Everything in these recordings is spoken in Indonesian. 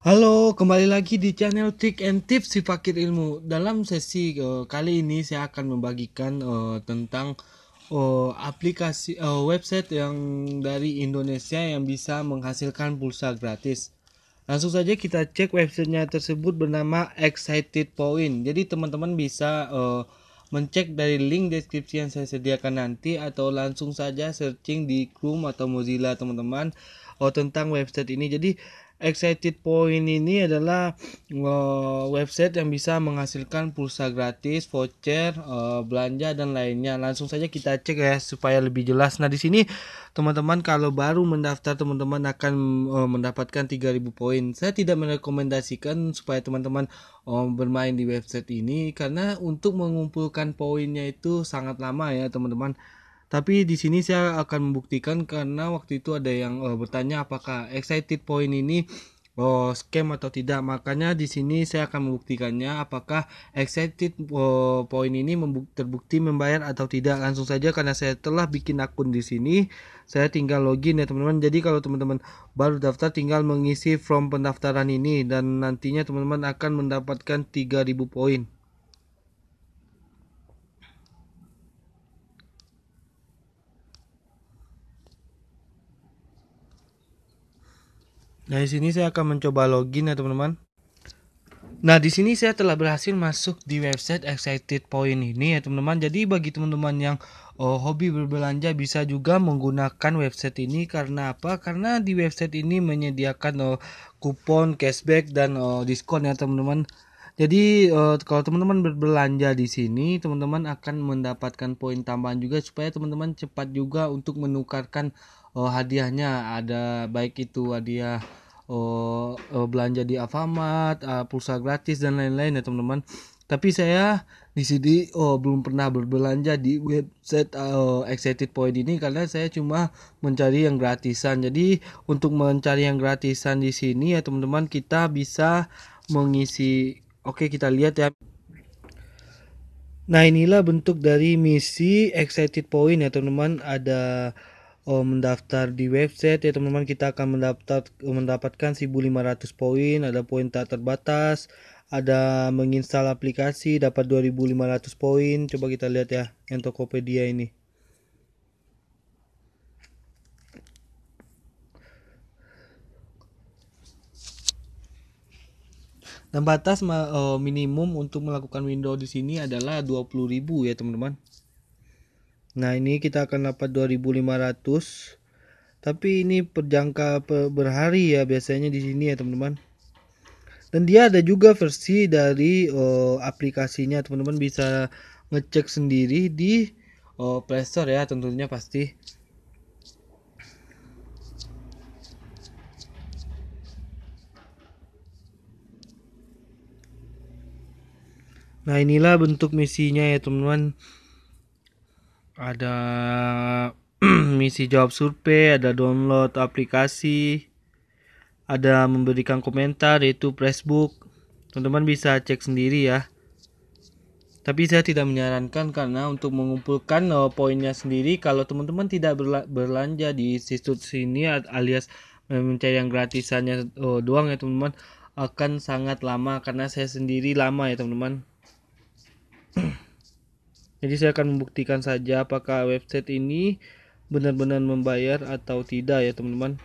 Halo, kembali lagi di channel Trick and Tips si Fakir Ilmu. Dalam sesi uh, kali ini saya akan membagikan uh, tentang uh, aplikasi uh, website yang dari Indonesia yang bisa menghasilkan pulsa gratis. Langsung saja kita cek websitenya tersebut bernama Excited Point. Jadi teman-teman bisa uh, mencek dari link deskripsi yang saya sediakan nanti atau langsung saja searching di Chrome atau Mozilla teman-teman oh, tentang website ini. Jadi Excited Point ini adalah eh, website yang bisa menghasilkan pulsa gratis, voucher, eh, belanja dan lainnya. Langsung saja kita cek ya supaya lebih jelas. Nah, di sini teman-teman kalau baru mendaftar teman-teman akan eh, mendapatkan 3000 poin. Saya tidak merekomendasikan supaya teman-teman bermain di website ini karena untuk mengumpulkan poinnya itu sangat lama ya, teman-teman. Tapi di sini saya akan membuktikan karena waktu itu ada yang uh, bertanya apakah excited point ini uh, scam atau tidak. Makanya di sini saya akan membuktikannya apakah excited uh, point ini terbukti membayar atau tidak. Langsung saja karena saya telah bikin akun di sini, saya tinggal login ya teman-teman. Jadi kalau teman-teman baru daftar tinggal mengisi form pendaftaran ini dan nantinya teman-teman akan mendapatkan 3000 poin. Nah, di sini saya akan mencoba login ya, teman-teman. Nah, di sini saya telah berhasil masuk di website Excited Point ini ya, teman-teman. Jadi bagi teman-teman yang oh, hobi berbelanja bisa juga menggunakan website ini karena apa? Karena di website ini menyediakan oh, kupon, cashback dan oh, diskon ya, teman-teman. Jadi uh, kalau teman-teman berbelanja di sini, teman-teman akan mendapatkan poin tambahan juga supaya teman-teman cepat juga untuk menukarkan uh, hadiahnya. Ada baik itu hadiah oh, oh belanja di Alfamart, uh, pulsa gratis dan lain-lain ya teman-teman. Tapi saya di sini oh belum pernah berbelanja di website uh, Excited Point ini karena saya cuma mencari yang gratisan. Jadi untuk mencari yang gratisan di sini ya teman-teman kita bisa mengisi. Oke kita lihat ya. Nah inilah bentuk dari misi Excited Point ya teman-teman ada uh, mendaftar di website ya teman-teman kita akan mendaftar mendapatkan 1500 poin ada poin tak terbatas ada menginstal aplikasi dapat 2500 poin coba kita lihat ya yang Tokopedia ini dan batas eh, minimum untuk melakukan window di sini adalah 20.000 ya teman-teman Nah ini kita akan dapat 2500 tapi ini perjangka berhari ya biasanya di sini ya teman-teman dan dia ada juga versi dari uh, aplikasinya teman-teman bisa ngecek sendiri di uh, Play ya tentunya pasti Nah inilah bentuk misinya ya teman-teman ada misi jawab survei, ada download aplikasi, ada memberikan komentar yaitu Facebook. Teman-teman bisa cek sendiri ya. Tapi saya tidak menyarankan karena untuk mengumpulkan no eh, poinnya sendiri kalau teman-teman tidak berla berlanja di situs sini alias mencari yang gratisannya eh, doang ya teman-teman akan sangat lama karena saya sendiri lama ya teman-teman. Jadi saya akan membuktikan saja apakah website ini benar-benar membayar atau tidak ya teman-teman.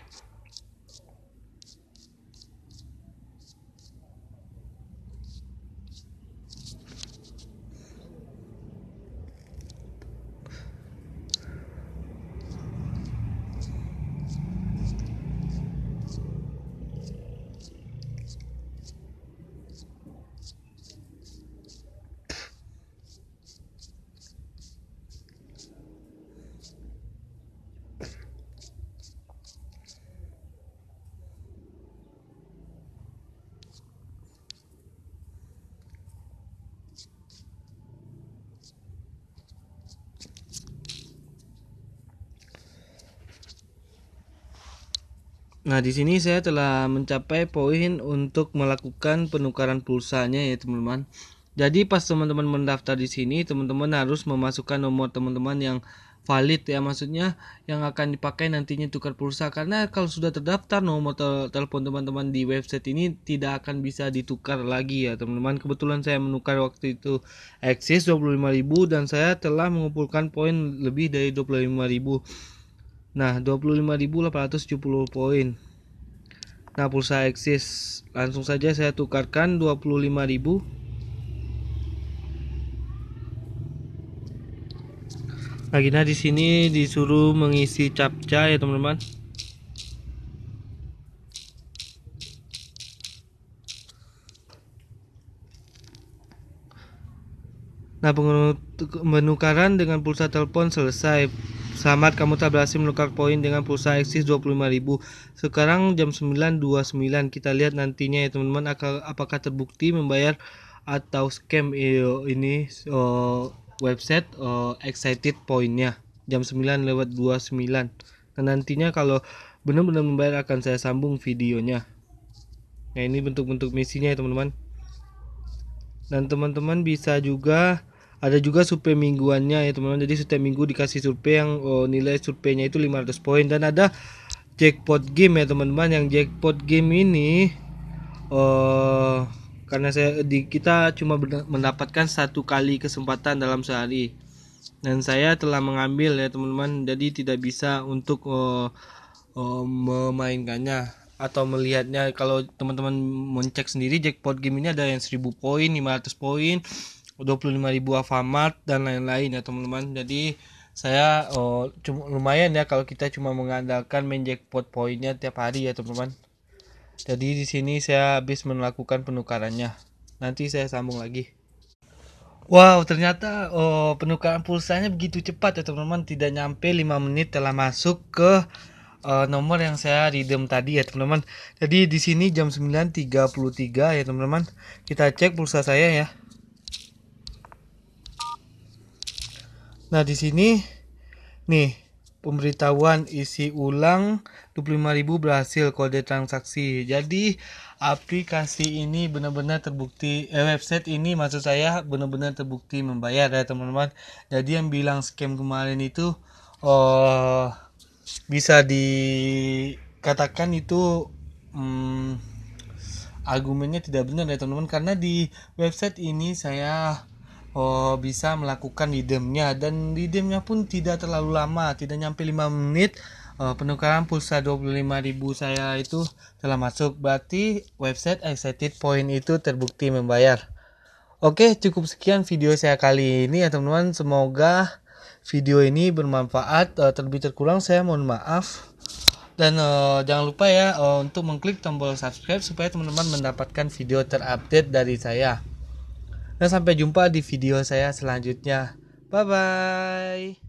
Nah, di sini saya telah mencapai poin untuk melakukan penukaran pulsanya ya, teman-teman. Jadi pas teman-teman mendaftar di sini, teman-teman harus memasukkan nomor teman-teman yang valid ya maksudnya yang akan dipakai nantinya tukar pulsa karena kalau sudah terdaftar nomor tel telepon teman-teman di website ini tidak akan bisa ditukar lagi ya teman-teman kebetulan saya menukar waktu itu Axis 25.000 dan saya telah mengumpulkan poin lebih dari 25.000 Nah, 25.870 poin. Nah, pulsa eksis. Langsung saja saya tukarkan 25.000 Nah, di sini disuruh mengisi capca ya, teman-teman. Nah, penukaran dengan pulsa telepon selesai. Selamat kamu tak berhasil menukar poin dengan pulsa eksis 25.000. Sekarang jam 9.29 kita lihat nantinya ya teman-teman apakah terbukti membayar atau scam ini uh, website uh, excited poinnya jam 9 lewat 29. Nah nantinya kalau benar-benar membayar akan saya sambung videonya. Nah ini bentuk-bentuk misinya ya teman-teman. Dan teman-teman bisa juga ada juga survei mingguannya ya teman-teman jadi setiap minggu dikasih survei yang oh, nilai surveinya itu 500 poin dan ada jackpot game ya teman-teman yang jackpot game ini oh, karena saya di kita cuma mendapatkan satu kali kesempatan dalam sehari dan saya telah mengambil ya teman-teman jadi tidak bisa untuk oh, oh, memainkannya atau melihatnya kalau teman-teman mencek sendiri jackpot game ini ada yang 1000 poin 500 poin 25 ribu Alfamart dan lain-lain ya teman-teman jadi saya oh, cuma lumayan ya kalau kita cuma mengandalkan main jackpot poinnya tiap hari ya teman-teman jadi di sini saya habis melakukan penukarannya nanti saya sambung lagi Wow, ternyata oh, penukaran pulsanya begitu cepat ya teman-teman. Tidak nyampe 5 menit telah masuk ke uh, nomor yang saya redeem tadi ya teman-teman. Jadi di sini jam 9.33 ya teman-teman. Kita cek pulsa saya ya. Nah, di sini nih pemberitahuan isi ulang 25.000 berhasil kode transaksi. Jadi aplikasi ini benar-benar terbukti eh, website ini maksud saya benar-benar terbukti membayar ya teman-teman. Jadi yang bilang scam kemarin itu oh bisa dikatakan itu hmm, argumennya tidak benar ya teman-teman karena di website ini saya oh, bisa melakukan redeemnya dan redeemnya pun tidak terlalu lama tidak nyampe 5 menit uh, penukaran pulsa 25.000 saya itu telah masuk berarti website excited point itu terbukti membayar Oke cukup sekian video saya kali ini ya teman-teman semoga video ini bermanfaat uh, terlebih terkurang saya mohon maaf dan uh, jangan lupa ya uh, untuk mengklik tombol subscribe supaya teman-teman mendapatkan video terupdate dari saya. Dan sampai jumpa di video saya selanjutnya. Bye bye.